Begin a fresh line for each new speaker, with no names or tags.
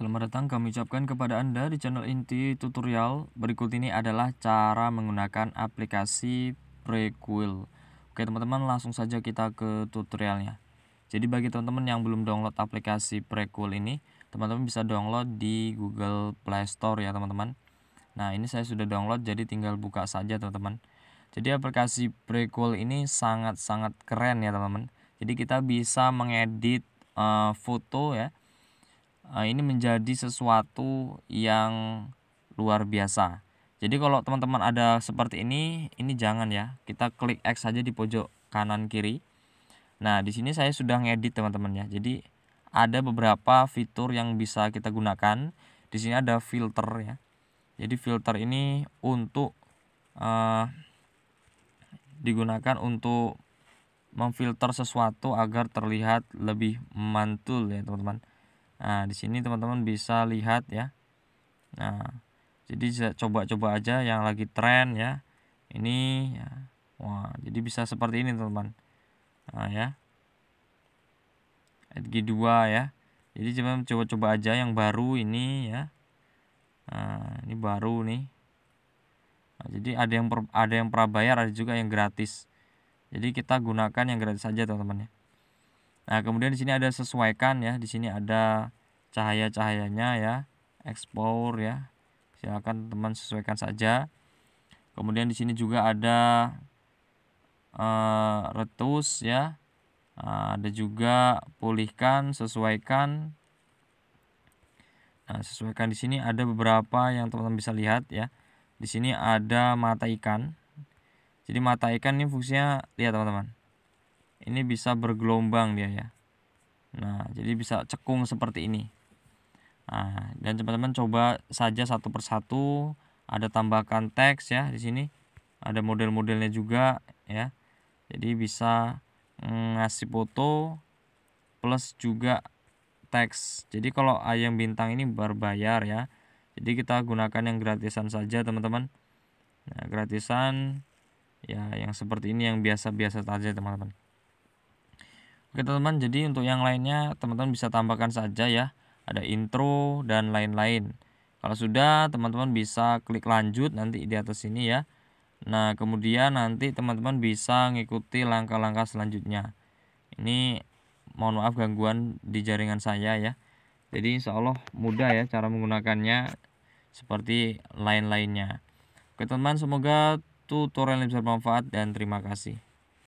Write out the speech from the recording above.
Selamat datang kami ucapkan kepada Anda di channel inti tutorial Berikut ini adalah cara menggunakan aplikasi Prequel Oke teman-teman langsung saja kita ke tutorialnya Jadi bagi teman-teman yang belum download aplikasi Prequel ini Teman-teman bisa download di Google Play Store ya teman-teman Nah ini saya sudah download jadi tinggal buka saja teman-teman Jadi aplikasi Prequel ini sangat-sangat keren ya teman-teman Jadi kita bisa mengedit uh, foto ya Eh, ini menjadi sesuatu yang luar biasa. Jadi kalau teman-teman ada seperti ini, ini jangan ya. Kita klik X saja di pojok kanan kiri. Nah, di sini saya sudah ngedit teman-teman ya. Jadi ada beberapa fitur yang bisa kita gunakan. Di sini ada filter ya. Jadi filter ini untuk uh, digunakan untuk memfilter sesuatu agar terlihat lebih mantul ya, teman-teman. Nah, di sini teman-teman bisa lihat ya. Nah, jadi coba-coba aja yang lagi tren ya. Ini ya. Wah, jadi bisa seperti ini teman-teman. Nah, ya. G2 ya. Jadi cuman coba-coba aja yang baru ini ya. Nah, ini baru nih. Nah, jadi ada yang per, ada yang prabayar, ada juga yang gratis. Jadi kita gunakan yang gratis saja teman-teman ya. Nah, kemudian di sini ada sesuaikan ya. Di sini ada cahaya-cahayanya ya. Explore ya. Silakan teman sesuaikan saja. Kemudian di sini juga ada uh, retus ya. Eh, ada juga pulihkan, sesuaikan. Nah, sesuaikan di sini ada beberapa yang teman-teman bisa lihat ya. Di sini ada mata ikan. Jadi mata ikan ini fungsinya lihat teman-teman ini bisa bergelombang dia ya nah jadi bisa cekung seperti ini nah, dan teman-teman coba saja satu persatu ada tambahkan teks ya di sini ada model-modelnya juga ya jadi bisa ngasih foto plus juga teks jadi kalau ayam bintang ini berbayar ya jadi kita gunakan yang gratisan saja teman-teman nah gratisan ya yang seperti ini yang biasa-biasa saja teman-teman Oke teman-teman, jadi untuk yang lainnya teman-teman bisa tambahkan saja ya. Ada intro dan lain-lain. Kalau sudah, teman-teman bisa klik lanjut nanti di atas sini ya. Nah, kemudian nanti teman-teman bisa mengikuti langkah-langkah selanjutnya. Ini mohon maaf gangguan di jaringan saya ya. Jadi insya Allah mudah ya cara menggunakannya seperti lain-lainnya. Oke teman-teman, semoga tutorial ini bisa bermanfaat dan terima kasih.